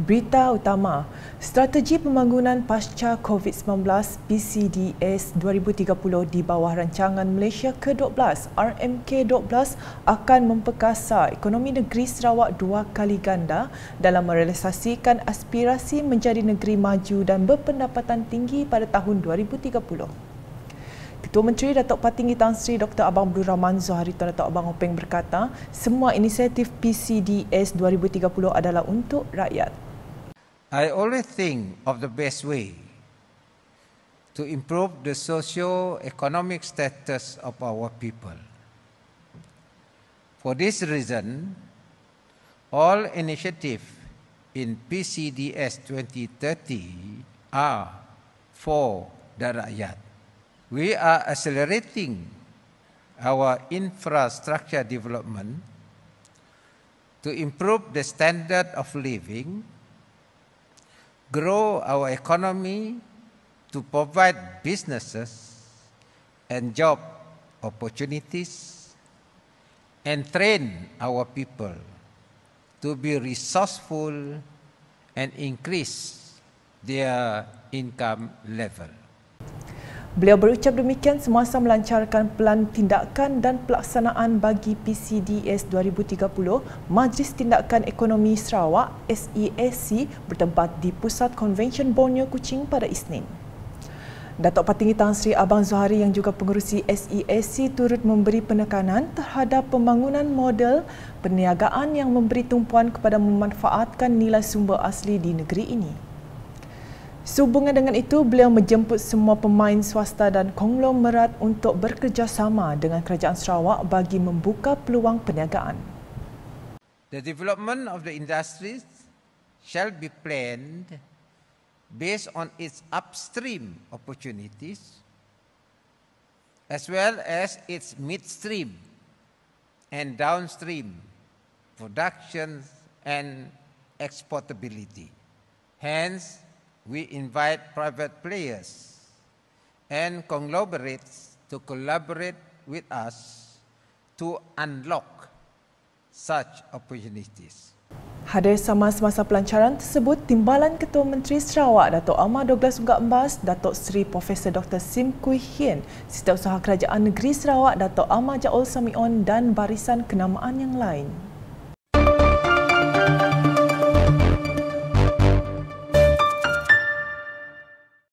Berita utama, strategi pembangunan pasca COVID-19 PCDS 2030 di bawah rancangan Malaysia ke-12 RMK12 akan memperkasa ekonomi negeri Sarawak dua kali ganda dalam merealisasikan aspirasi menjadi negeri maju dan berpendapatan tinggi pada tahun 2030. Ketua Menteri Datuk Patinggi Tan Sri Dr. Abang Abdul Rahman Zohari Tuan Datuk Abang Openg berkata, semua inisiatif PCDS 2030 adalah untuk rakyat. I always think of the best way to improve the socio-economic status of our people. For this reason, all initiatives in PCDS 2030 are for the Rakyat. We are accelerating our infrastructure development to improve the standard of living grow our economy to provide businesses and job opportunities and train our people to be resourceful and increase their income level. Beliau berucap demikian semasa melancarkan pelan tindakan dan pelaksanaan bagi PCDS 2030 Majlis Tindakan Ekonomi Sarawak SESC bertempat di Pusat Convention Borneo Kuching pada Isnin. Datuk Patingi Tan Sri Abang Zuhari yang juga pengurusi SESC turut memberi penekanan terhadap pembangunan model perniagaan yang memberi tumpuan kepada memanfaatkan nilai sumber asli di negeri ini. Sehubungan dengan itu, beliau menjemput semua pemain swasta dan konglomerat untuk bekerjasama dengan kerajaan Sarawak bagi membuka peluang perniagaan. The development of the industries shall be planned based on its upstream opportunities as well as its midstream and downstream production and exportability. Hence, we invite private players and conglomerates to collaborate with us to unlock such opportunities. Hadir sama semasa pelancaran tersebut, Timbalan Ketua Menteri Sarawak datuk Ahmad Douglas Ugak Embas, datuk Sri Profesor Dr. Sim Kui Hien, usaha Kerajaan Negeri Sarawak Dato' Ahmad Jaul Samion dan barisan kenamaan yang lain.